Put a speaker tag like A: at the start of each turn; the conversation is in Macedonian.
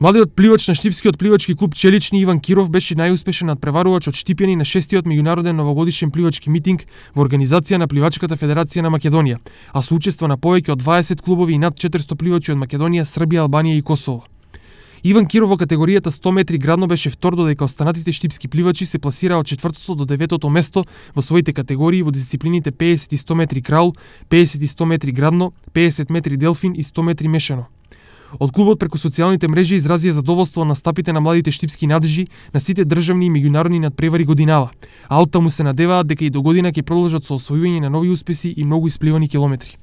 A: Младиот пливач на Штипскиот пливачки клуб Челични Иван Киров беше најуспешен надпреварувач од Штипјани на 6-тиот меѓународен новогодишен пливачки митинг во организација на Пливачката федерација на Македонија, а со учество на повеќе од 20 клубови и над 400 пливачи од Македонија, Србија, Албанија и Косово. Иван Киров во категоријата 100 метри градно беше втор додека останатите штипски пливачи се пласираа од четвртото до деветото место во своите категории во дисциплините 50 и 100 метри краул, 50 и 100 метри градно, 50 метри делфин и 100 метри мешано. Од клубот преку социјалните мрежи изразија задоволство на стапите на младите штипски надежи на сите државни и меѓународни надпревари годинава, а оттаму се надеваат дека и до година ќе продолжат со освојување на нови успеси и многу испливани километри.